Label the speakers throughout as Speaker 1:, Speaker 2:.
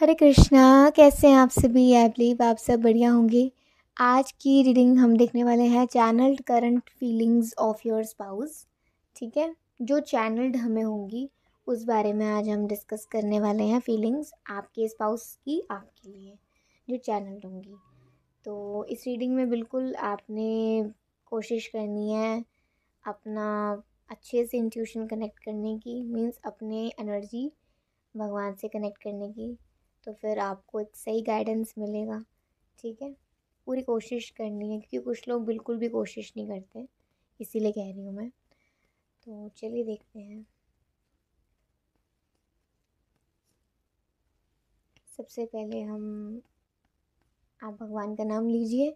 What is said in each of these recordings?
Speaker 1: हरे कृष्णा कैसे हैं आप सभी आई बिलीव आप सब बढ़िया होंगे आज की रीडिंग हम देखने वाले हैं channelled current feelings of your spouse ठीक है जो चैनल्ड हमें होंगी उस बारे में आज हम डिस्कस करने वाले हैं फीलिंग्स आपके स्पाउस की आपके लिए जो चैनल्ड होंगी तो इस रीडिंग में बिल्कुल आपने कोशिश करनी है अपना अच्छे से इंट्यूशन कनेक्ट करने की मीन्स अपने एनर्जी भगवान से कनेक्ट करने की तो फिर आपको एक सही गाइडेंस मिलेगा ठीक है पूरी कोशिश करनी है क्योंकि कुछ लोग बिल्कुल भी कोशिश नहीं करते इसीलिए कह रही हूँ मैं तो चलिए देखते हैं सबसे पहले हम आप भगवान का नाम लीजिए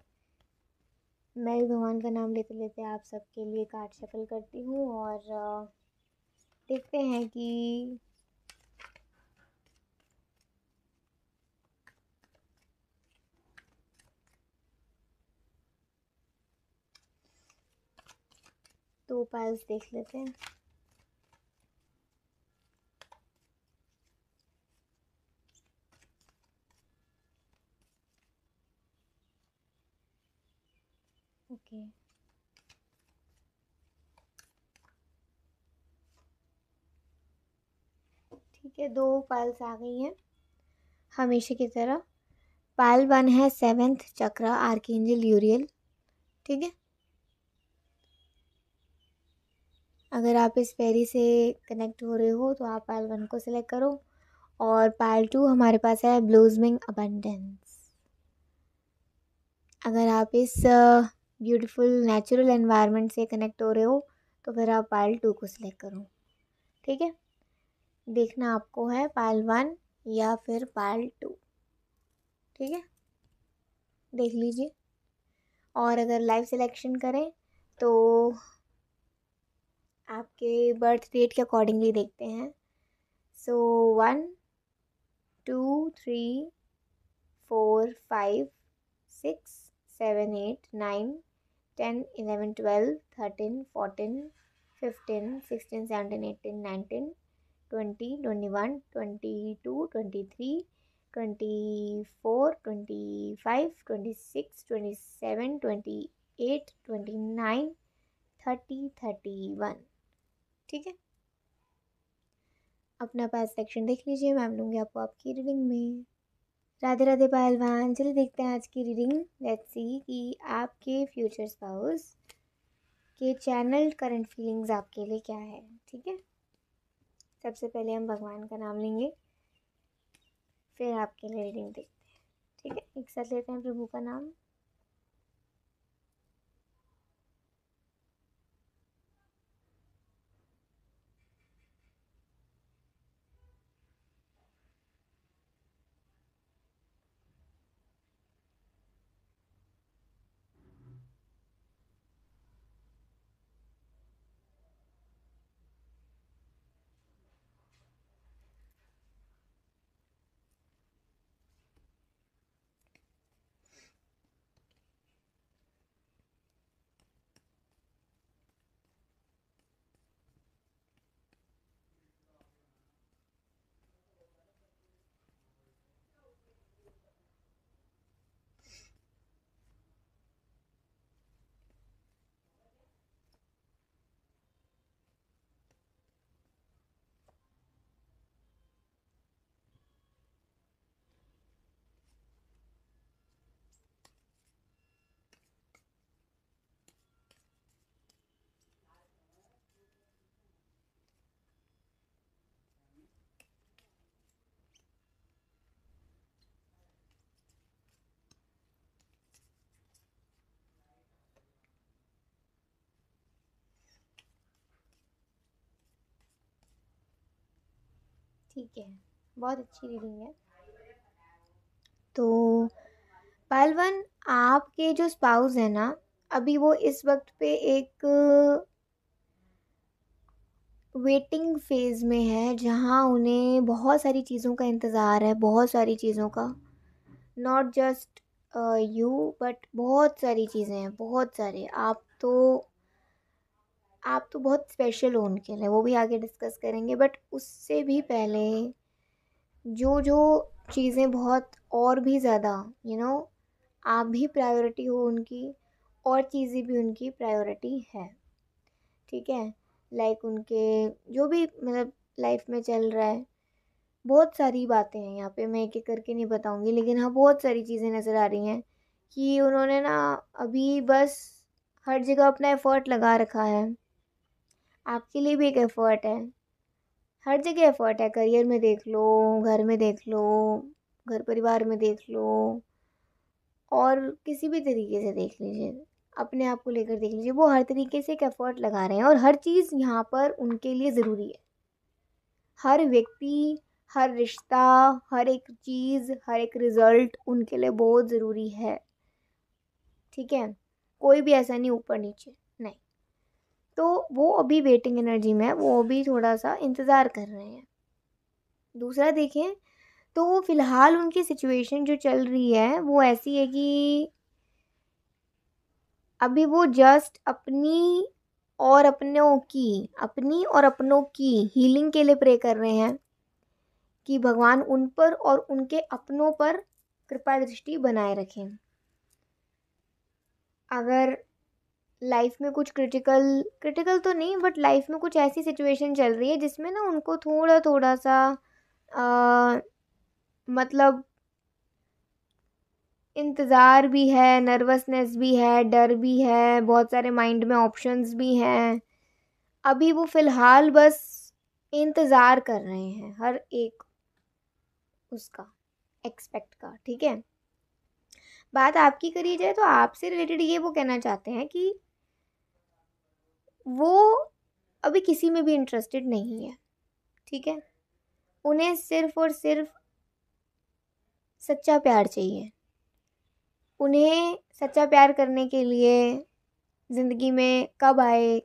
Speaker 1: मैं भी भगवान का नाम लेते लेते आप सबके लिए कार्ड शफल करती हूँ और देखते हैं कि टू तो पार्ट देख लेते हैं ओके ठीक है दो पाल्स आ गई हैं हमेशा की तरह पाल वन है सेवेंथ चक्र आर्किंजल यूरियल ठीक है अगर आप इस फेरी से कनेक्ट हो रहे हो तो आप पायल वन को सिलेक्ट करो और पायल टू हमारे पास है ब्लूजमिंग अबंडेंस अगर आप इस ब्यूटीफुल नेचुरल एनवायरनमेंट से कनेक्ट हो रहे हो तो फिर आप पायल टू को सिलेक्ट करो ठीक है देखना आपको है पायल वन या फिर पायल टू ठीक है देख लीजिए और अगर लाइव सिलेक्शन करें तो आपके बर्थ डेट के अकॉर्डिंगली देखते हैं so one two three four five six seven eight nine ten eleven twelve thirteen fourteen fifteen sixteen seventeen eighteen nineteen twenty twenty one twenty two twenty three twenty four twenty five twenty six twenty seven twenty eight twenty nine thirty thirty one ठीक है अपना पास section देख लीजिए ma'am लूँगी आपको आपकी reading में राधे राधे पहलवान चलिए देखते हैं आज की रीडिंग लेट्स सी कि आपके फ्यूचर स्पाउस के चैनल करंट फीलिंग्स आपके लिए क्या है ठीक है सबसे पहले हम भगवान का नाम लेंगे फिर आपके लिए रीडिंग देखते हैं ठीक है एक साथ लेते हैं प्रभु का नाम ठीक है बहुत अच्छी रीडिंग है तो पालवन आपके जो स्पाउस है ना अभी वो इस वक्त पे एक वेटिंग फेज में है जहाँ उन्हें बहुत सारी चीज़ों का इंतज़ार है बहुत सारी चीज़ों का नॉट जस्ट यू बट बहुत सारी चीज़ें हैं बहुत सारे आप तो आप तो बहुत स्पेशल हो उनके लिए वो भी आगे डिस्कस करेंगे बट उससे भी पहले जो जो चीज़ें बहुत और भी ज़्यादा यू नो आप भी प्रायोरिटी हो उनकी और चीज़ें भी उनकी प्रायोरिटी है ठीक है लाइक like उनके जो भी मतलब लाइफ में चल रहा है बहुत सारी बातें हैं यहाँ पे मैं एक एक करके नहीं बताऊँगी लेकिन हाँ बहुत सारी चीज़ें नज़र आ रही हैं कि उन्होंने ना अभी बस हर जगह अपना एफर्ट लगा रखा है आपके लिए भी एक एफ़र्ट है हर जगह एफ़र्ट है करियर में देख लो घर में देख लो घर परिवार में देख लो और किसी भी तरीके से देख लीजिए अपने आप को लेकर देख लीजिए वो हर तरीके से एक एफ़र्ट लगा रहे हैं और हर चीज़ यहाँ पर उनके लिए ज़रूरी है हर व्यक्ति हर रिश्ता हर एक चीज़ हर एक रिज़ल्ट उनके लिए बहुत ज़रूरी है ठीक है कोई भी ऐसा नहीं ऊपर नीचे तो वो अभी वेटिंग एनर्जी में है वो अभी थोड़ा सा इंतज़ार कर रहे हैं दूसरा देखें तो वो फ़िलहाल उनकी सिचुएशन जो चल रही है वो ऐसी है कि अभी वो जस्ट अपनी और अपनों की अपनी और अपनों की हीलिंग के लिए प्रे कर रहे हैं कि भगवान उन पर और उनके अपनों पर कृपा दृष्टि बनाए रखें अगर लाइफ में कुछ क्रिटिकल क्रिटिकल तो नहीं बट लाइफ में कुछ ऐसी सिचुएशन चल रही है जिसमें ना उनको थोड़ा थोड़ा सा आ, मतलब इंतज़ार भी है नर्वसनेस भी है डर भी है बहुत सारे माइंड में ऑप्शंस भी हैं अभी वो फ़िलहाल बस इंतज़ार कर रहे हैं हर एक उसका एक्सपेक्ट का ठीक है बात आपकी करी जाए तो आपसे रिलेटेड ये वो कहना चाहते हैं कि वो अभी किसी में भी इंटरेस्टेड नहीं है ठीक है उन्हें सिर्फ और सिर्फ सच्चा प्यार चाहिए उन्हें सच्चा प्यार करने के लिए ज़िंदगी में कब आए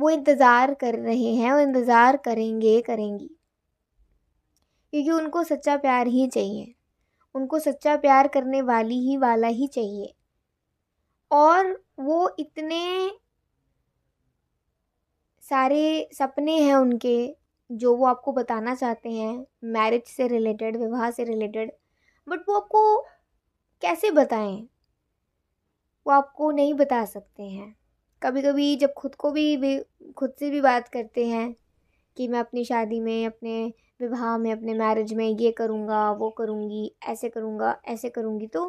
Speaker 1: वो इंतज़ार कर रहे हैं वो इंतज़ार करेंगे करेंगी क्योंकि उनको सच्चा प्यार ही चाहिए उनको सच्चा प्यार करने वाली ही वाला ही चाहिए और वो इतने सारे सपने हैं उनके जो वो आपको बताना चाहते हैं मैरिज से रिलेटेड विवाह से रिलेटेड बट वो आपको कैसे बताएं वो आपको नहीं बता सकते हैं कभी कभी जब खुद को भी, भी खुद से भी बात करते हैं कि मैं अपनी शादी में अपने विवाह में अपने मैरिज में ये करूँगा वो करूँगी ऐसे करूँगा ऐसे करूँगी तो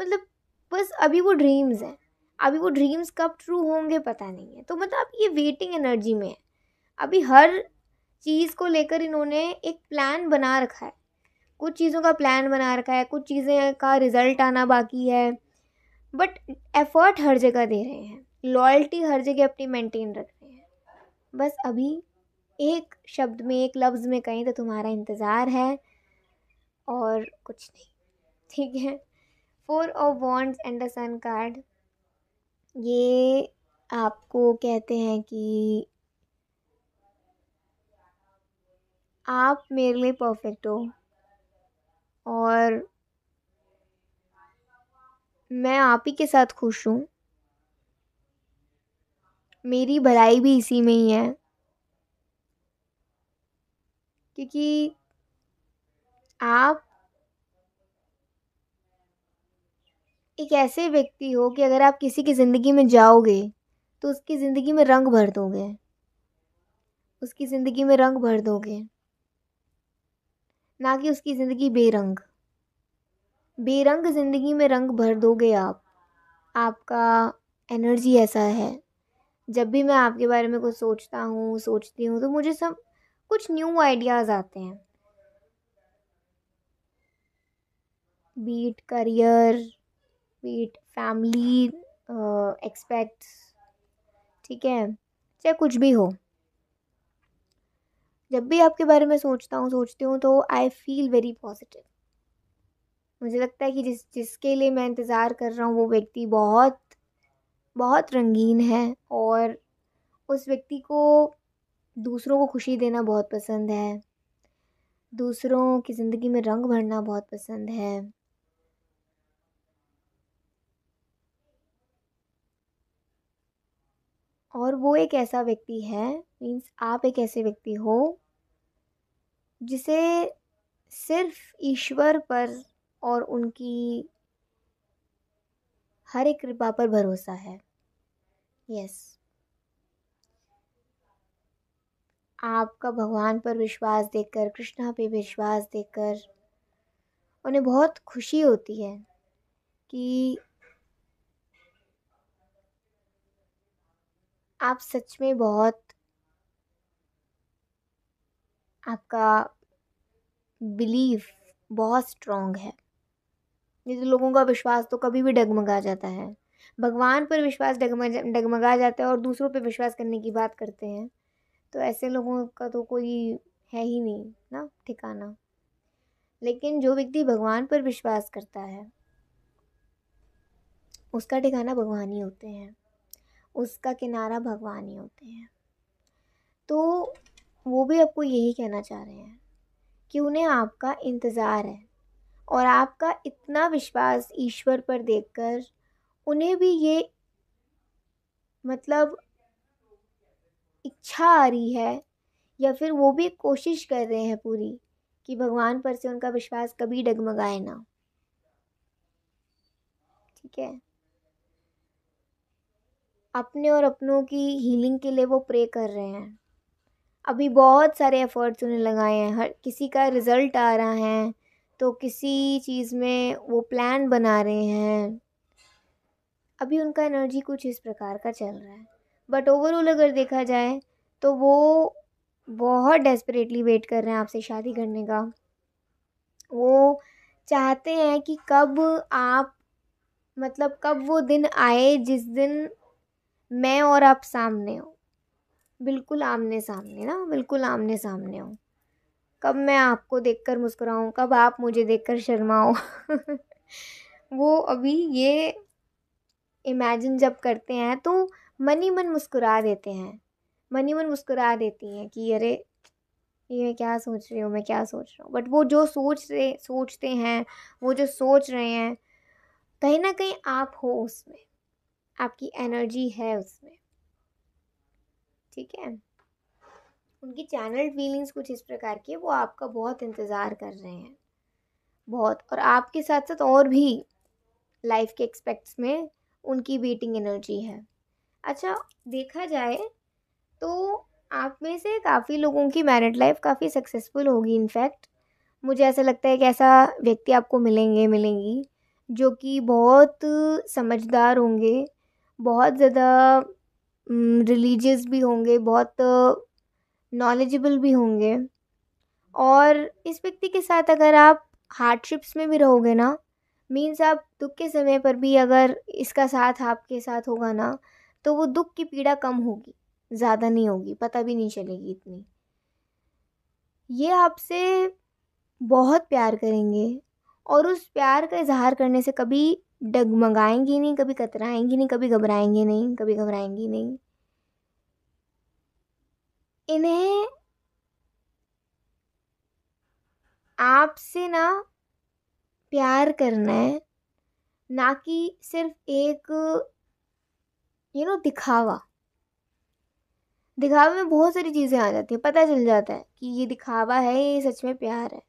Speaker 1: मतलब बस अभी वो ड्रीम्स हैं अभी वो ड्रीम्स कब ट्रू होंगे पता नहीं है तो मतलब ये वेटिंग एनर्जी में है अभी हर चीज़ को लेकर इन्होंने एक प्लान बना रखा है कुछ चीज़ों का प्लान बना रखा है कुछ चीज़ें का रिज़ल्ट आना बाकी है बट एफर्ट हर जगह दे रहे हैं लॉयल्टी हर जगह अपनी मेंटेन रख रहे हैं बस अभी एक शब्द में एक लफ्ज़ में कहें तो तुम्हारा इंतज़ार है और कुछ नहीं ठीक है four of wands and the sun card ये आपको कहते हैं कि आप मेरे लिए परफेक्ट हो और मैं आप ही के साथ खुश हूँ मेरी भलाई भी इसी में ही है क्योंकि आप एक ऐसे व्यक्ति हो कि अगर आप किसी की ज़िंदगी में जाओगे तो उसकी ज़िंदगी में रंग भर दोगे उसकी ज़िंदगी में रंग भर दोगे ना कि उसकी ज़िंदगी बेरंग बेरंग ज़िंदगी में रंग भर दोगे आप आपका एनर्जी ऐसा है जब भी मैं आपके बारे में कुछ सोचता हूँ सोचती हूँ तो मुझे सब कुछ न्यू आइडियाज़ आते हैं be it career wait family expects ठीक है चाहे कुछ भी हो जब भी आपके बारे में सोचता हूँ सोचती हूँ तो आई फील वेरी पॉजिटिव मुझे लगता है कि जिस जिसके लिए मैं इंतज़ार कर रहा हूँ वो व्यक्ति बहुत बहुत रंगीन है और उस व्यक्ति को दूसरों को खुशी देना बहुत पसंद है दूसरों की ज़िंदगी में रंग भरना बहुत पसंद है और वो एक ऐसा व्यक्ति है मीन्स आप एक ऐसे व्यक्ति हो जिसे सिर्फ ईश्वर पर और उनकी हर एक कृपा पर भरोसा है यस आपका भगवान पर विश्वास देखकर कृष्णा पे विश्वास देखकर उन्हें बहुत खुशी होती है कि आप सच में बहुत आपका बिलीफ बहुत स्ट्रॉन्ग है तो लोगों का विश्वास तो कभी भी डगमगा जाता है भगवान पर विश्वास डगमगा जाता है और दूसरों पर विश्वास करने की बात करते हैं तो ऐसे लोगों का तो कोई है ही नहीं ना ठिकाना लेकिन जो व्यक्ति भगवान पर विश्वास करता है उसका ठिकाना भगवान ही होते हैं उसका किनारा भगवान ही होते हैं तो वो भी आपको यही कहना चाह रहे हैं कि उन्हें आपका इंतज़ार है और आपका इतना विश्वास ईश्वर पर देखकर उन्हें भी ये मतलब इच्छा आ रही है या फिर वो भी कोशिश कर रहे हैं पूरी कि भगवान पर से उनका विश्वास कभी डगमगाए ना ठीक है अपने और अपनों की हीलिंग के लिए वो प्रे कर रहे हैं अभी बहुत सारे एफ़र्ट्स उन्हें लगाए हैं हर किसी का रिज़ल्ट आ रहा है तो किसी चीज़ में वो प्लान बना रहे हैं अभी उनका एनर्जी कुछ इस प्रकार का चल रहा है बट ओवरऑल अगर देखा जाए तो वो बहुत डेस्परेटली वेट कर रहे हैं आपसे शादी करने का वो चाहते हैं कि कब आप मतलब कब वो दिन आए जिस दिन मैं और आप सामने हो बिल्कुल आमने सामने ना बिल्कुल आमने सामने हो कब मैं आपको देखकर मुस्कराऊँ कब आप मुझे देखकर शर्माओ वो अभी ये इमेजिन जब करते हैं तो मन ही मन मुस्कुरा देते हैं मन ही मन मुस्कुरा देती हैं कि अरे ये मैं क्या सोच रही हूँ मैं क्या सोच रहा हूँ बट वो जो सोच रहे सोचते हैं वो जो सोच रहे हैं कहीं ना कहीं आप हो उसमें आपकी एनर्जी है उसमें ठीक है उनकी चैनल फीलिंग्स कुछ इस प्रकार की वो आपका बहुत इंतज़ार कर रहे हैं बहुत और आपके साथ साथ और भी लाइफ के एक्सपेक्ट्स में उनकी वेटिंग एनर्जी है अच्छा देखा जाए तो आप में से काफ़ी लोगों की मैरिड लाइफ काफ़ी सक्सेसफुल होगी इनफैक्ट मुझे ऐसा लगता है कि ऐसा व्यक्ति आपको मिलेंगे मिलेंगी जो कि बहुत समझदार होंगे बहुत ज़्यादा रिलीजियस भी होंगे बहुत नॉलेजेबल भी होंगे और इस व्यक्ति के साथ अगर आप हार्डशिप्स में भी रहोगे ना मीन्स आप दुख के समय पर भी अगर इसका साथ आपके साथ होगा ना तो वो दुख की पीड़ा कम होगी ज़्यादा नहीं होगी पता भी नहीं चलेगी इतनी ये आपसे बहुत प्यार करेंगे और उस प्यार का इजहार करने से कभी डगमगाएंगी नहीं कभी कतराएंगी नहीं कभी घबराएंगी नहीं कभी घबराएंगी नहीं इन्हें आपसे ना प्यार करना है ना कि सिर्फ एक यू नो दिखावा दिखावे में बहुत सारी चीज़ें आ जाती हैं पता चल जाता है कि ये दिखावा है ये सच में प्यार है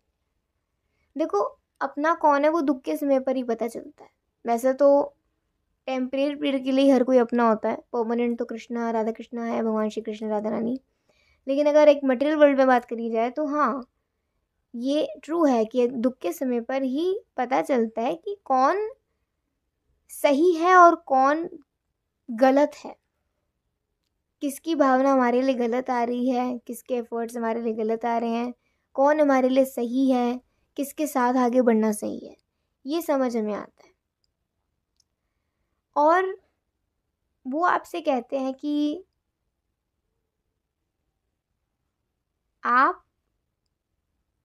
Speaker 1: देखो अपना कौन है वो दुख के समय पर ही पता चलता है वैसे तो टेम्परेरी पीरियड के लिए हर कोई अपना होता है परमानेंट तो कृष्णा राधा कृष्णा है भगवान श्री कृष्ण राधा रानी लेकिन अगर एक मटेरियल वर्ल्ड में बात करी जाए तो हाँ ये ट्रू है कि दुख के समय पर ही पता चलता है कि कौन सही है और कौन गलत है किसकी भावना हमारे लिए गलत आ रही है किसके एफर्ट्स हमारे लिए गलत आ रहे हैं कौन हमारे लिए सही है किसके साथ आगे बढ़ना सही है ये समझ हमें आता है और वो आपसे कहते हैं कि आप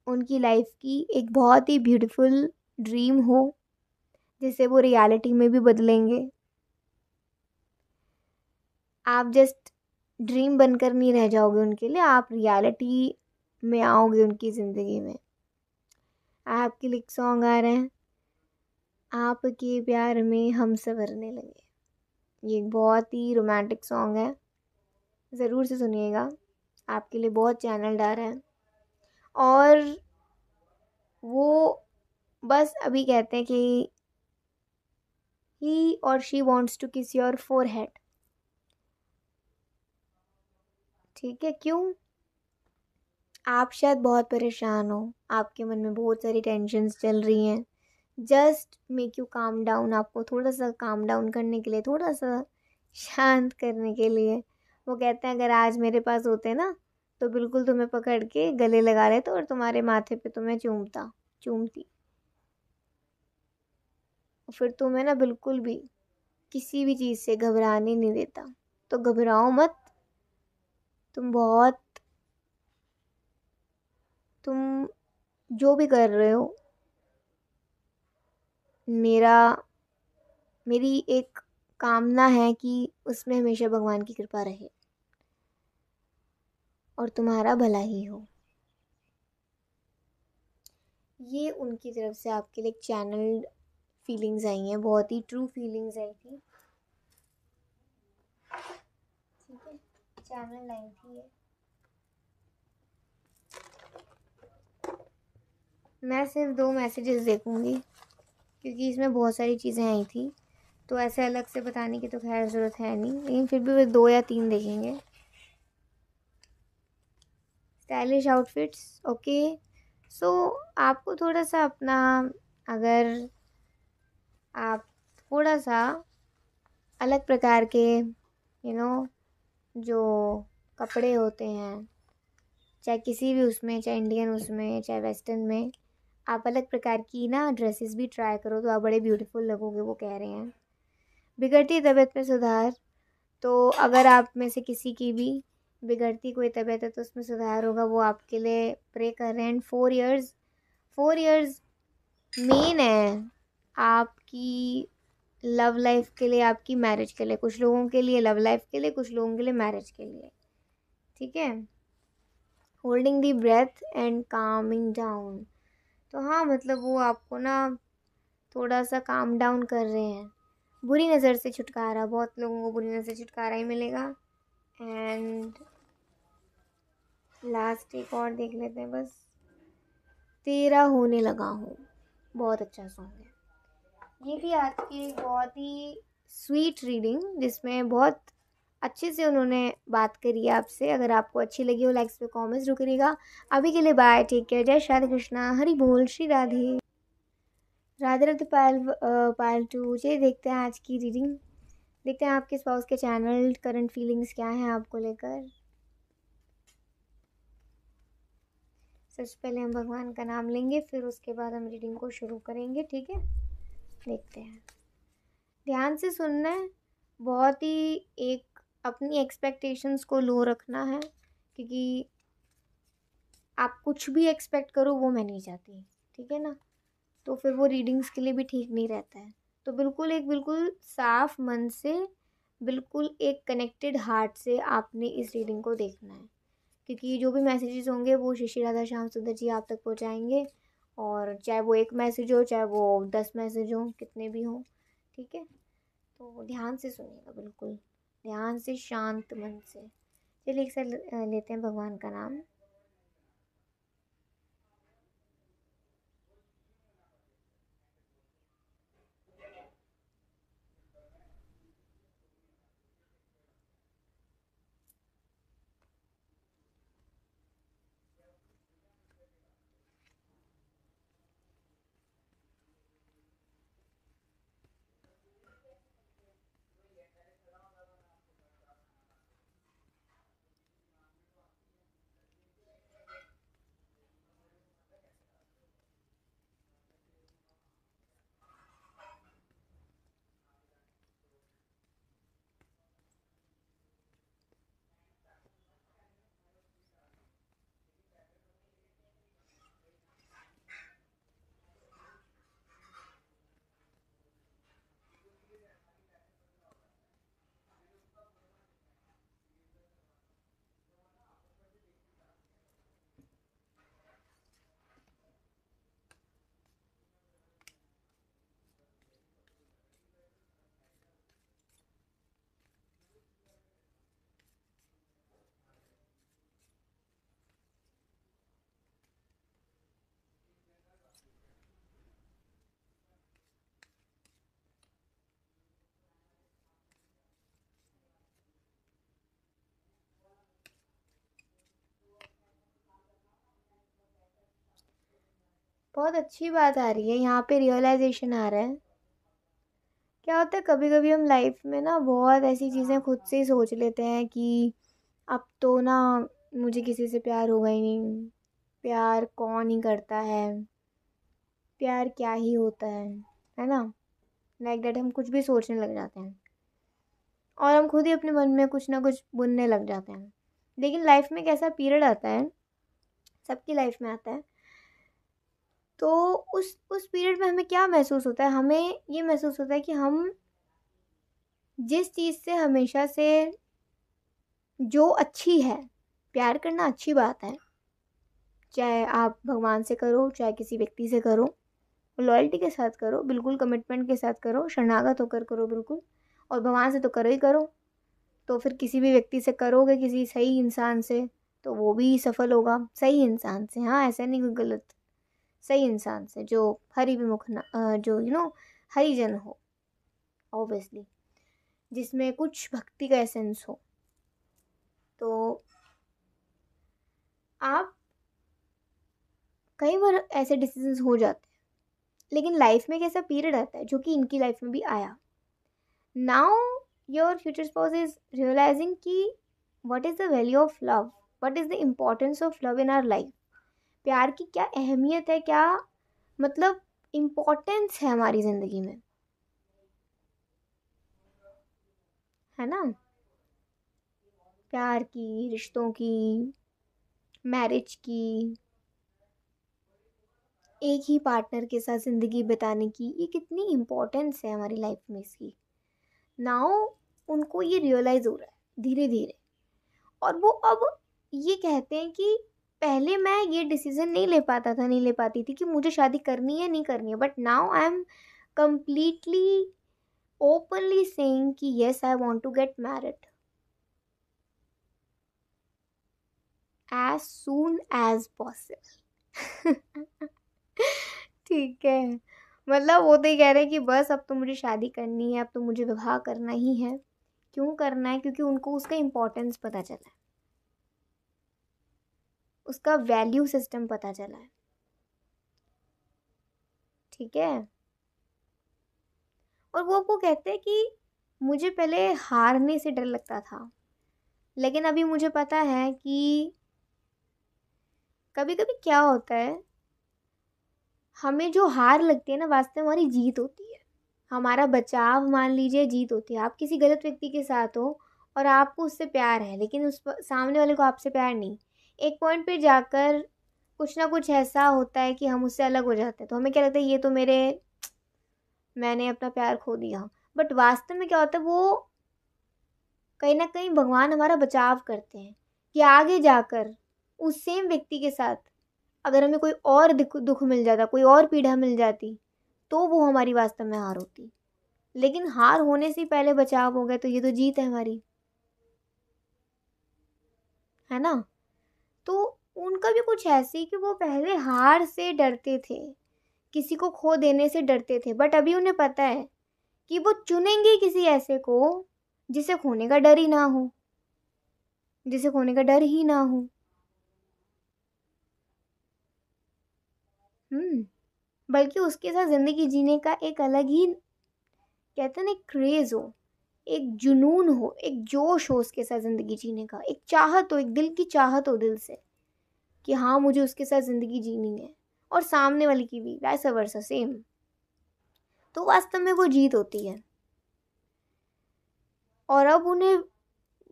Speaker 1: उनकी लाइफ की एक बहुत ही ब्यूटीफुल ड्रीम हो जिसे वो रियलिटी में भी बदलेंगे आप जस्ट ड्रीम बनकर नहीं रह जाओगे उनके लिए आप रियलिटी में आओगे उनकी ज़िंदगी में आपके लिए सॉन्ग आ रहे हैं आपके प्यार में हम सवरने लगे ये एक बहुत ही रोमांटिक सॉन्ग है ज़रूर से सुनिएगा आपके लिए बहुत चैनल डार हैं और वो बस अभी कहते हैं कि ही और she wants to kiss your forehead ठीक है क्यों आप शायद बहुत परेशान हो आपके मन में बहुत सारी टेंशन चल रही हैं just make you calm down आपको थोड़ा सा काम डाउन करने के लिए थोड़ा सा शांत करने के लिए वो कहते हैं अगर आज मेरे पास होते ना तो बिल्कुल तुम्हें पकड़ के गले लगा रहे थे और तुम्हारे माथे पे तुम्हें चूमता चूमती फिर तुम्हें ना बिल्कुल भी किसी भी चीज़ से घबराने नहीं देता तो घबराओ मत तुम बहुत तुम जो भी कर रहे हो मेरा मेरी एक कामना है कि उसमें हमेशा भगवान की कृपा रहे और तुम्हारा भला ही हो ये उनकी तरफ से आपके लिए चैनल फीलिंग्स आई हैं बहुत ही ट्रू फीलिंग्स आई थी चैनल आई थी मैं सिर्फ दो मैसेजेस देखूंगी क्योंकि इसमें बहुत सारी चीज़ें आई थी तो ऐसे अलग से बताने की तो खैर ज़रूरत है नहीं लेकिन फिर भी वे दो या तीन देखेंगे स्टाइलिश आउटफिट्स ओके सो आपको थोड़ा सा अपना अगर आप थोड़ा सा अलग प्रकार के यू you नो know, जो कपड़े होते हैं चाहे किसी भी उसमें चाहे इंडियन उसमें चाहे वेस्टर्न में आप अलग प्रकार की ना ड्रेसेस भी ट्राई करो तो आप बड़े ब्यूटीफुल लगोगे वो कह रहे हैं बिगड़ती तबीयत में सुधार तो अगर आप में से किसी की भी बिगड़ती कोई तबीयत है तो उसमें सुधार होगा वो आपके लिए प्रे कर रहे हैं फोर ईयर्स फोर ईयर्स मेन है आपकी लव लाइफ के लिए आपकी मैरिज के लिए कुछ लोगों के लिए लव लाइफ के लिए कुछ लोगों के लिए मैरिज के लिए ठीक है holding the breath and calming down तो हाँ मतलब वो आपको ना थोड़ा सा काम डाउन कर रहे हैं बुरी नज़र से छुटकारा बहुत लोगों को बुरी नज़र से छुटकारा ही मिलेगा एंड लास्ट एक और देख लेते हैं बस तेरा होने लगा हूँ बहुत अच्छा सॉन्ग है ये भी आज की बहुत ही स्वीट रीडिंग जिसमें बहुत अच्छे से उन्होंने बात करी है आपसे अगर आपको अच्छी लगी हो लाइक्स पे कमेंट्स जरूर करिएगा अभी के लिए बाय टेक केयर जय श्री कृष्णा हरी बोल Shri Radhe Radhe Radhe pile pile two चलिए देखते हैं आज की रीडिंग देखते हैं आपके स्पाउस के चैनल करंट फीलिंग्स क्या हैं आपको लेकर सबसे पहले हम भगवान का नाम लेंगे फिर उसके बाद हम रीडिंग को शुरू करेंगे ठीक है देखते हैं ध्यान से सुनना है बहुत ही एक अपनी एक्सपेक्टेशंस को लो रखना है क्योंकि आप कुछ भी एक्सपेक्ट करो वो मैं नहीं चाहती ठीक है ना तो फिर वो रीडिंग्स के लिए भी ठीक नहीं रहता है तो बिल्कुल एक बिल्कुल साफ मन से बिल्कुल एक कनेक्टेड हार्ट से आपने इस रीडिंग को देखना है क्योंकि जो भी मैसेजेस होंगे वो शिशि राधा श्याम सुंदर जी आप तक पहुँचाएँगे और चाहे वो एक मैसेज हो चाहे वो दस मैसेज हो कितने भी हों ठीक है तो ध्यान से सुनिएगा बिल्कुल ध्यान से शांत मन से चलिए एक साथ लेते हैं भगवान का नाम बहुत अच्छी बात आ रही है यहाँ पे रियलाइजेशन आ रहा है क्या होता है कभी कभी हम लाइफ में ना बहुत ऐसी चीज़ें हाँ। खुद से ही सोच लेते हैं कि अब तो ना मुझे किसी से प्यार होगा ही नहीं प्यार कौन ही करता है प्यार क्या ही होता है है ना लाइक डैट हम कुछ भी सोचने लग जाते हैं और हम खुद ही अपने मन में कुछ ना कुछ बुनने लग जाते हैं लेकिन लाइफ में एक ऐसा पीरियड आता है सबकी लाइफ में आता है तो उस उस पीरियड में हमें क्या महसूस होता है हमें ये महसूस होता है कि हम जिस चीज़ से हमेशा से जो अच्छी है प्यार करना अच्छी बात है चाहे आप भगवान से करो चाहे किसी व्यक्ति से करो लॉयल्टी के साथ करो बिल्कुल कमिटमेंट के साथ करो शरणागत होकर करो बिल्कुल और भगवान से तो करो ही करो तो फिर किसी भी व्यक्ति से करोगे किसी सही इंसान से तो वो भी सफल होगा सही इंसान से हाँ ऐसा नहीं कोई गलत सही इंसान से जो हरी विमुख जो यू नो हरिजन हो ऑब्वियसली जिसमें कुछ भक्ति का एसेंस हो तो आप कई बार ऐसे डिसीजंस हो जाते हैं लेकिन लाइफ में एक ऐसा पीरियड आता है जो कि इनकी लाइफ में भी आया now your future spouse is realising कि what is the value of love what is the importance of love in our life प्यार की क्या अहमियत है क्या मतलब इम्पोर्टेंस है हमारी ज़िंदगी में है ना प्यार की रिश्तों की मैरिज की एक ही पार्टनर के साथ ज़िंदगी बिताने की ये कितनी इम्पोर्टेंस है हमारी लाइफ में इसकी नाउ उनको ये रियलाइज़ हो रहा है धीरे धीरे और वो अब ये कहते हैं कि पहले मैं ये डिसीज़न नहीं ले पाता था नहीं ले पाती थी कि मुझे शादी करनी है नहीं करनी है but now I am completely openly saying कि yes I want to get married as soon as possible ठीक है मतलब वो तो ही कह रहे हैं कि बस अब तो मुझे शादी करनी है अब तो मुझे विवाह करना ही है क्यों करना है क्योंकि उनको उसका इम्पोर्टेंस पता चला है उसका वैल्यू सिस्टम पता चला है ठीक है और वो आपको कहते हैं कि मुझे पहले हारने से डर लगता था लेकिन अभी मुझे पता है कि कभी कभी क्या होता है हमें जो हार लगती है ना वास्तव में हमारी जीत होती है हमारा बचाव मान लीजिए जीत होती है आप किसी गलत व्यक्ति के साथ हो और आपको उससे प्यार है लेकिन उस सामने वाले को आपसे प्यार नहीं एक पॉइंट पे जाकर कुछ ना कुछ ऐसा होता है कि हम उससे अलग हो जाते हैं तो हमें क्या लगता है ये तो मेरे मैंने अपना प्यार खो दिया बट वास्तव में क्या होता है वो कहीं ना कहीं भगवान हमारा बचाव करते हैं कि आगे जाकर उस सेम व्यक्ति के साथ अगर हमें कोई और दुख मिल जाता कोई और पीड़ा मिल जाती तो वो हमारी वास्तव में हार होती लेकिन हार होने से पहले बचाव हो गया तो ये तो जीत है हमारी है ना तो उनका भी कुछ ऐसे कि वो पहले हार से डरते थे किसी को खो देने से डरते थे बट अभी उन्हें पता है कि वो चुनेंगे किसी ऐसे को जिसे खोने का डर ही ना हो जिसे खोने का डर ही ना हो हम्म बल्कि उसके साथ ज़िंदगी जीने का एक अलग ही कहते ना क्रेज़ हो एक जुनून हो एक जोश हो उसके साथ ज़िंदगी जीने का एक चाहत हो एक दिल की चाहत हो दिल से कि हाँ मुझे उसके साथ ज़िंदगी जीनी है और सामने वाले की भी वैसा वर्षा सेम तो वास्तव में वो जीत होती है और अब उन्हें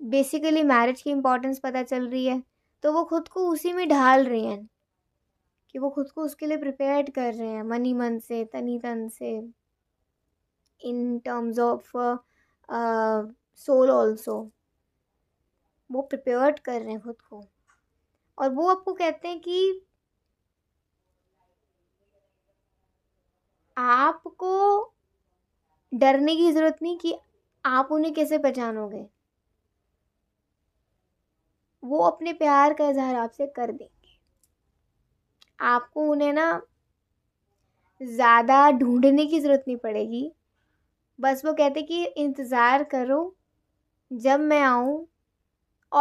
Speaker 1: बेसिकली मैरिज की इम्पोर्टेंस पता चल रही है तो वो खुद को उसी में ढाल रहे हैं कि वो खुद को उसके लिए प्रिपेयर कर रहे हैं मनी मन से तनी तन से in terms of soul uh, also वो प्रिपेयर्ड कर रहे हैं खुद को और वो आपको कहते हैं कि आपको डरने की ज़रूरत नहीं कि आप उन्हें कैसे पहचानोगे वो अपने प्यार का इजहार आपसे कर देंगे आपको उन्हें ना ज़्यादा ढूंढने की ज़रूरत नहीं पड़ेगी बस वो कहते कि इंतज़ार करो जब मैं आऊँ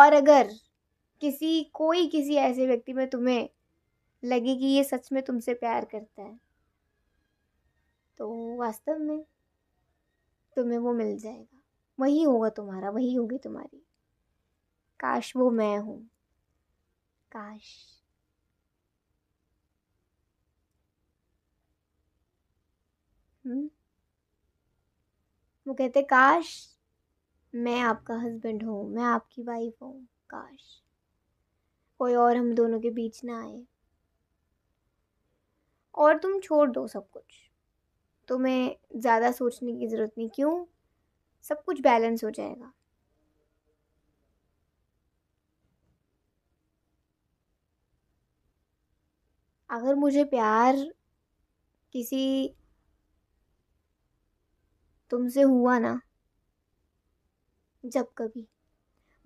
Speaker 1: और अगर किसी कोई किसी ऐसे व्यक्ति में तुम्हें लगे कि ये सच में तुमसे प्यार करता है तो वास्तव में तुम्हें वो मिल जाएगा वही होगा तुम्हारा वही होगी तुम्हारी काश वो मैं हूँ काश हम्म वो कहते काश मैं आपका हस्बैंड हूँ मैं आपकी वाइफ हूँ काश कोई और हम दोनों के बीच ना आए और तुम छोड़ दो सब कुछ तुम्हें ज़्यादा सोचने की ज़रूरत नहीं क्यों सब कुछ बैलेंस हो जाएगा अगर मुझे प्यार किसी तुमसे हुआ ना जब कभी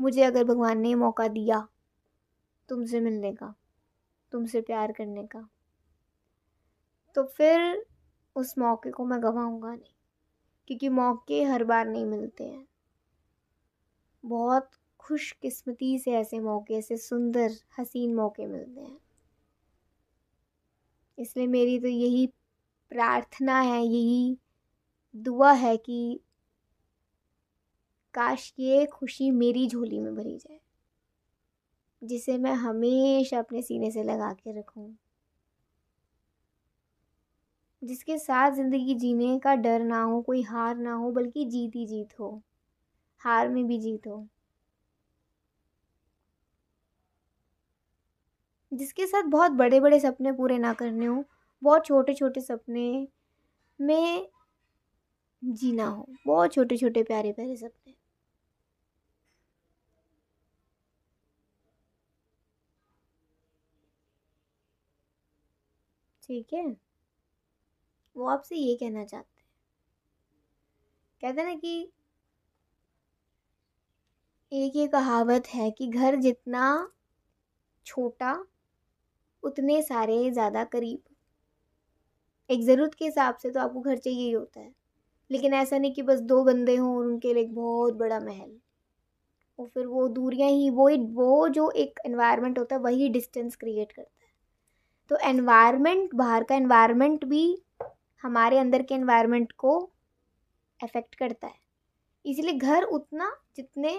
Speaker 1: मुझे अगर भगवान ने मौका दिया तुमसे मिलने का तुमसे प्यार करने का तो फिर उस मौके को मैं गवाऊंगा नहीं क्योंकि मौके हर बार नहीं मिलते हैं बहुत खुशकिस्मती से ऐसे मौके ऐसे सुंदर हसीन मौके मिलते हैं इसलिए मेरी तो यही प्रार्थना है यही दुआ है कि काश ये खुशी मेरी झोली में भरी जाए जिसे मैं हमेशा अपने सीने से लगा के रखूं जिसके साथ ज़िंदगी जीने का डर ना हो कोई हार ना हो बल्कि जीत ही जीत हो हार में भी जीत हो जिसके साथ बहुत बड़े बड़े सपने पूरे ना करने हों बहुत छोटे छोटे सपने में जीना हो बहुत छोटे छोटे प्यारे प्यारे सपने ठीक है वो आपसे ये कहना चाहते हैं कहते ना कि एक ये कहावत है कि घर जितना छोटा उतने सारे ज़्यादा करीब एक ज़रूरत के हिसाब से तो आपको घर चाहिए ही होता है लेकिन ऐसा नहीं कि बस दो बंदे हों और उनके लिए एक बहुत बड़ा महल और फिर वो दूरियां ही वो वो जो एक एनवायरनमेंट होता है वही डिस्टेंस क्रिएट करता है तो एनवायरनमेंट बाहर का एनवायरनमेंट भी हमारे अंदर के एनवायरनमेंट को अफेक्ट करता है इसलिए घर उतना जितने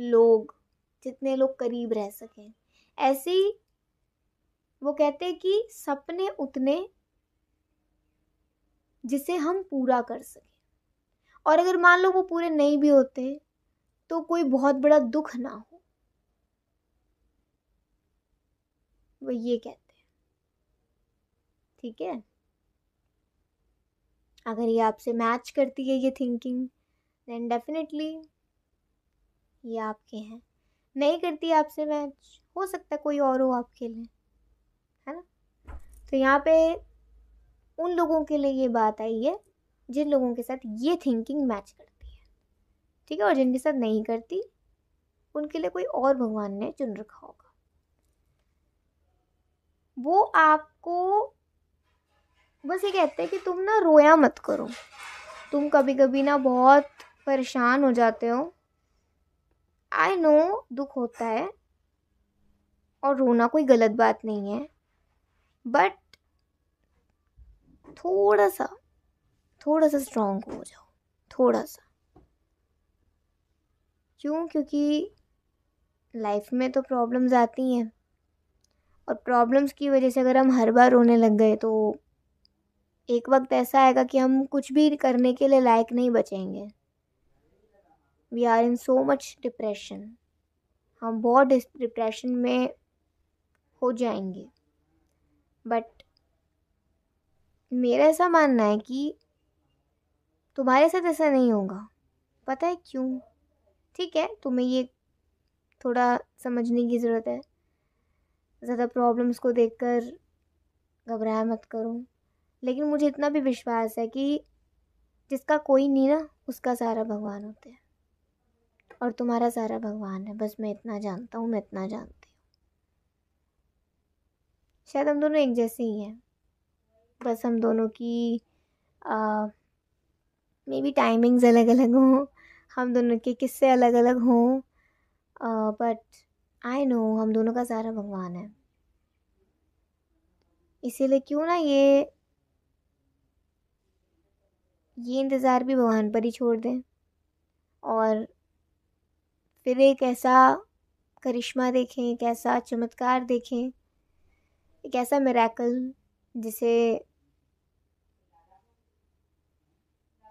Speaker 1: लोग जितने लोग करीब रह सकें ऐसे ही वो कहते हैं कि सपने उतने जिसे हम पूरा कर सकें और अगर मान लो वो पूरे नहीं भी होते तो कोई बहुत बड़ा दुख ना हो वो ये कहते हैं ठीक है अगर ये आपसे मैच करती है ये थिंकिंग देन डेफिनेटली ये आपके हैं नहीं करती आपसे मैच हो सकता है कोई और हो आपके लिए है ना तो यहाँ पे उन लोगों के लिए ये बात आई है जिन लोगों के साथ ये थिंकिंग मैच करती है ठीक है और जिनके साथ नहीं करती उनके लिए कोई और भगवान ने चुन रखा होगा वो आपको बस ये कहते हैं कि तुम ना रोया मत करो तुम कभी कभी ना बहुत परेशान हो जाते हो आई नो दुख होता है और रोना कोई गलत बात नहीं है बट थोड़ा सा थोड़ा सा स्ट्रांग हो जाओ थोड़ा सा क्यों क्योंकि लाइफ में तो प्रॉब्लम्स आती हैं और प्रॉब्लम्स की वजह से अगर हम हर बार रोने लग गए तो एक वक्त ऐसा आएगा कि हम कुछ भी करने के लिए लायक नहीं बचेंगे we are in so much depression हम बहुत डिप्रेशन में हो जाएंगे बट मेरा ऐसा मानना है कि तुम्हारे साथ ऐसा नहीं होगा पता है क्यों ठीक है तुम्हें ये थोड़ा समझने की ज़रूरत है ज़्यादा प्रॉब्लम्स को देखकर घबराया मत करो लेकिन मुझे इतना भी विश्वास है कि जिसका कोई नहीं ना उसका सारा भगवान होता है और तुम्हारा सारा भगवान है बस मैं इतना जानता हूँ मैं इतना जानती हूँ शायद हम दोनों एक जैसे ही हैं बस हम दोनों की मे बी टाइमिंग्स अलग अलग हों हम दोनों के किस्से अलग अलग हों बट आई नो हम दोनों का सारा भगवान है इसीलिए क्यों ना ये ये इंतज़ार भी भगवान पर ही छोड़ दें और फिर एक ऐसा करिश्मा देखें एक ऐसा चमत्कार देखें एक ऐसा मेराकल जिसे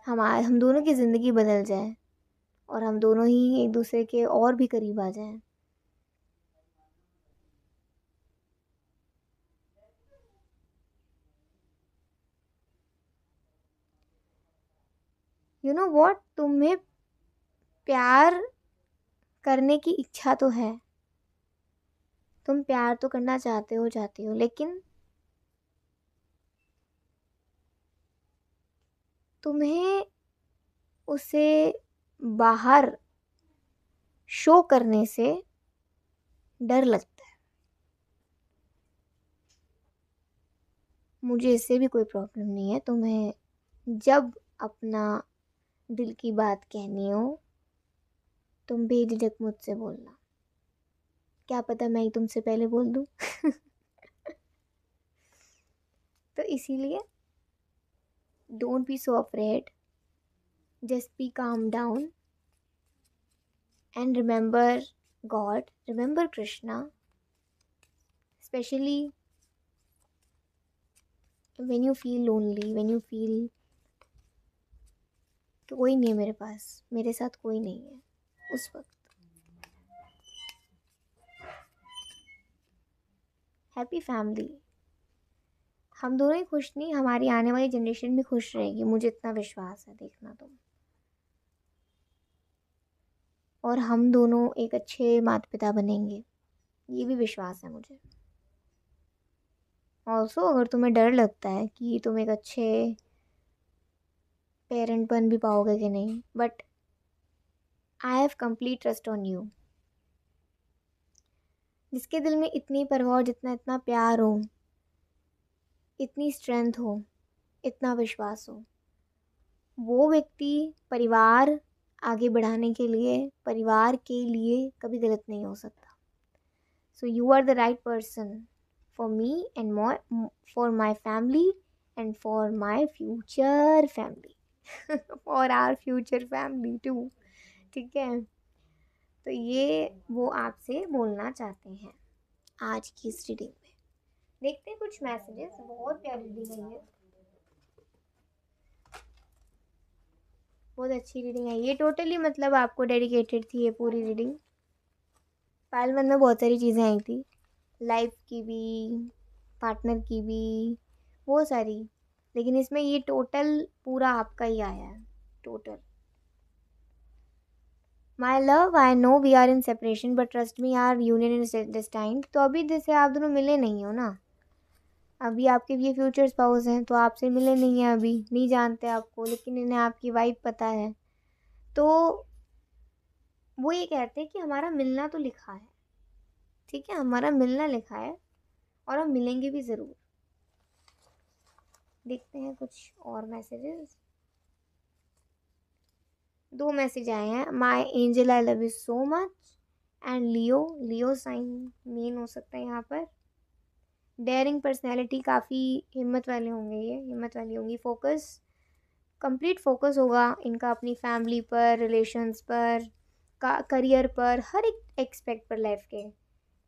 Speaker 1: हमारे हम दोनों की ज़िंदगी बदल जाए और हम दोनों ही एक दूसरे के और भी करीब आ जाएं यू नो वॉट तुम्हें प्यार करने की इच्छा तो है तुम प्यार तो करना चाहते हो चाहते हो लेकिन तुम्हें उसे बाहर शो करने से डर लगता है मुझे इससे भी कोई प्रॉब्लम नहीं है तुम्हें जब अपना दिल की बात कहनी हो तुम बेझिझक मुझसे बोलना क्या पता मैं ही तुमसे पहले बोल दूँ तो इसीलिए Don't be so afraid. Just be calm down. And remember God. Remember Krishna. Especially when you feel lonely, when you feel कोई नहीं है मेरे पास मेरे साथ कोई नहीं है उस वक्त हैप्पी फैमिली हम दोनों ही खुश नहीं हमारी आने वाली जनरेशन भी खुश रहेगी मुझे इतना विश्वास है देखना तुम तो। और हम दोनों एक अच्छे माता पिता बनेंगे ये भी विश्वास है मुझे ऑल्सो अगर तुम्हें डर लगता है कि तुम एक अच्छे पेरेंट बन भी पाओगे कि नहीं but I have complete trust on you जिसके दिल में इतनी परवाह जितना इतना प्यार हो इतनी स्ट्रेंथ हो इतना विश्वास हो वो व्यक्ति परिवार आगे बढ़ाने के लिए परिवार के लिए कभी गलत नहीं हो सकता so you are the right person for me and more for my family and for my future family for our future family too ठीक है तो ये वो आपसे बोलना चाहते हैं आज की इस रीडिंग देखते हैं कुछ मैसेजेस बहुत प्यारी रीडिंग है ये बहुत अच्छी रीडिंग है ये टोटली मतलब आपको डेडिकेटेड थी ये पूरी रीडिंग मन में बहुत सारी चीज़ें आई थी लाइफ की भी पार्टनर की भी वो सारी लेकिन इसमें ये टोटल पूरा आपका ही आया है total my love I know we are in separation but trust me our union in destined तो अभी जैसे आप दोनों मिले नहीं हो ना अभी आपके ये फ्यूचर स्पाउस हैं तो आपसे मिले नहीं हैं अभी नहीं जानते आपको लेकिन इन्हें आपकी वाइफ पता है तो वो ये कहते हैं कि हमारा मिलना तो लिखा है ठीक है हमारा मिलना लिखा है और हम मिलेंगे भी ज़रूर देखते हैं कुछ और मैसेजेस दो मैसेज आए हैं my angel I love you so much and Leo Leo sign मेन हो सकता है यहाँ पर डेयरिंग पर्सनैलिटी काफ़ी हिम्मत वाले होंगे ये हिम्मत वाली होंगी फोकस कंप्लीट फोकस होगा इनका अपनी फैमिली पर रिलेशंस पर का करियर पर हर एक एक्सपेक्ट पर लाइफ के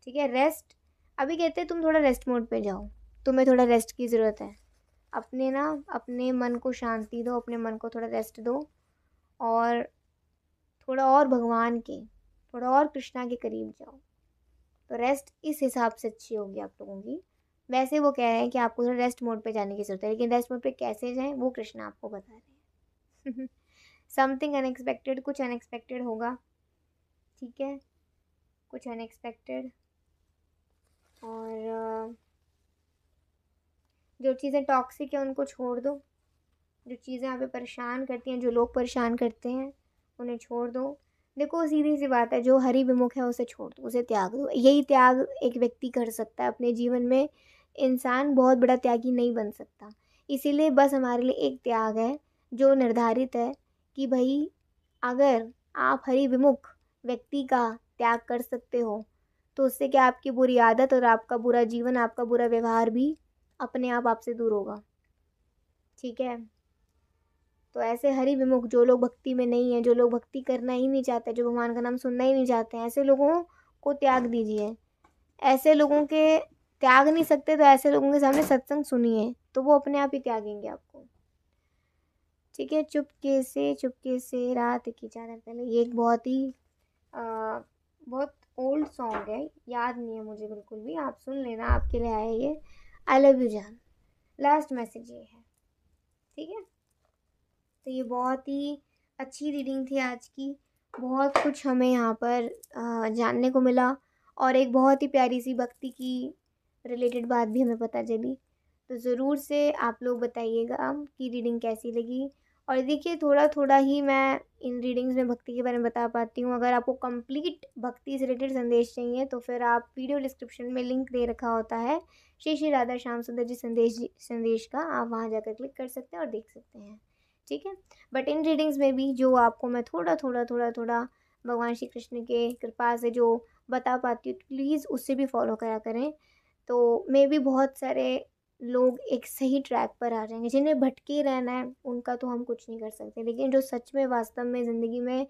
Speaker 1: ठीक है रेस्ट अभी कहते हैं तुम थोड़ा रेस्ट मोड पे जाओ तुम्हें थोड़ा रेस्ट की ज़रूरत है अपने ना अपने मन को शांति दो अपने मन को थोड़ा रेस्ट दो और थोड़ा और भगवान के थोड़ा और कृष्णा के करीब जाओ तो रेस्ट इस हिसाब से अच्छी होगी आप लोगों की वैसे वो कह रहे हैं कि आपको थोड़ा रेस्ट मोड पे जाने की ज़रूरत है लेकिन रेस्ट मोड पे कैसे जाएं वो कृष्णा आपको बता रहे हैं समथिंग अनएक्सपेक्टेड कुछ अनएक्सपेक्टेड होगा ठीक है कुछ अनएक्सपेक्टेड और जो चीज़ें टॉक्सिक है उनको छोड़ दो जो चीज़ें आप परेशान करती हैं जो लोग परेशान करते हैं उन्हें छोड़ दो देखो सीधी सी बात है जो हरि विमुख है उसे छोड़ दो उसे त्याग दो यही त्याग एक व्यक्ति कर सकता है अपने जीवन में इंसान बहुत बड़ा त्यागी नहीं बन सकता इसीलिए बस हमारे लिए एक त्याग है जो निर्धारित है कि भाई अगर आप हरि विमुख व्यक्ति का त्याग कर सकते हो तो उससे क्या आपकी बुरी आदत और आपका बुरा जीवन आपका बुरा व्यवहार भी अपने आप आपसे दूर होगा ठीक है तो ऐसे हरि विमुख जो लोग भक्ति में नहीं है जो लोग भक्ति करना ही नहीं चाहते जो भगवान का नाम सुनना ही नहीं चाहते हैं ऐसे लोगों को त्याग दीजिए ऐसे लोगों के त्याग नहीं सकते तो ऐसे लोगों के सामने सत्संग सुनिए तो वो अपने आप ही त्यागेंगे आपको ठीक है चुपके से चुपके से रात की चादर पहले ये एक बहुत ही बहुत ओल्ड सॉन्ग है याद नहीं है मुझे बिल्कुल भी आप सुन लेना आपके लिए आया ये आई लव यू जान लास्ट मैसेज ये है ठीक है तो ये बहुत ही अच्छी रीडिंग थी आज की बहुत कुछ हमें यहाँ पर जानने को मिला और एक बहुत ही प्यारी सी भक्ति की रिलेटेड बात भी हमें पता चली तो ज़रूर से आप लोग बताइएगा कि रीडिंग कैसी लगी और देखिए थोड़ा थोड़ा ही मैं इन रीडिंग्स में भक्ति के बारे में बता पाती हूँ अगर आपको कंप्लीट भक्ति से रिलेटेड संदेश चाहिए तो फिर आप वीडियो डिस्क्रिप्शन में लिंक दे रखा होता है श्री श्री राधा श्याम सुंदर जी संदेश संदेश का आप वहाँ जाकर क्लिक कर सकते हैं और देख सकते हैं ठीक है बट इन रीडिंग्स में भी जो आपको मैं थोड़ा थोड़ा थोड़ा थोड़ा भगवान श्री कृष्ण के कृपा से जो बता पाती हूँ प्लीज़ तो उससे भी फॉलो करा करें तो मे भी बहुत सारे लोग एक सही ट्रैक पर आ जाएंगे जिन्हें भटके रहना है उनका तो हम कुछ नहीं कर सकते लेकिन जो सच में वास्तव में ज़िंदगी में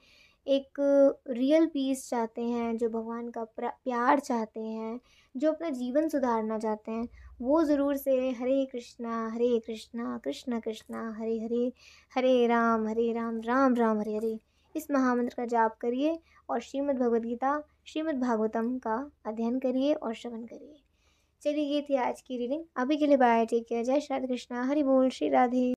Speaker 1: एक रियल पीस चाहते हैं जो भगवान का प्यार चाहते हैं जो अपना जीवन सुधारना चाहते हैं वो ज़रूर से हरे कृष्णा हरे कृष्णा कृष्ण कृष्णा हरे हरे हरे राम हरे राम राम राम हरे हरे इस महामंत्र का जाप करिए और श्रीमद् भगवद गीता श्रीमद् भागवतम का अध्ययन करिए और श्रवण करिए चलिए ये थी आज की रीडिंग अभी के लिए बाय टेक केयर जय श्री कृष्णा हरि बोल श्री राधे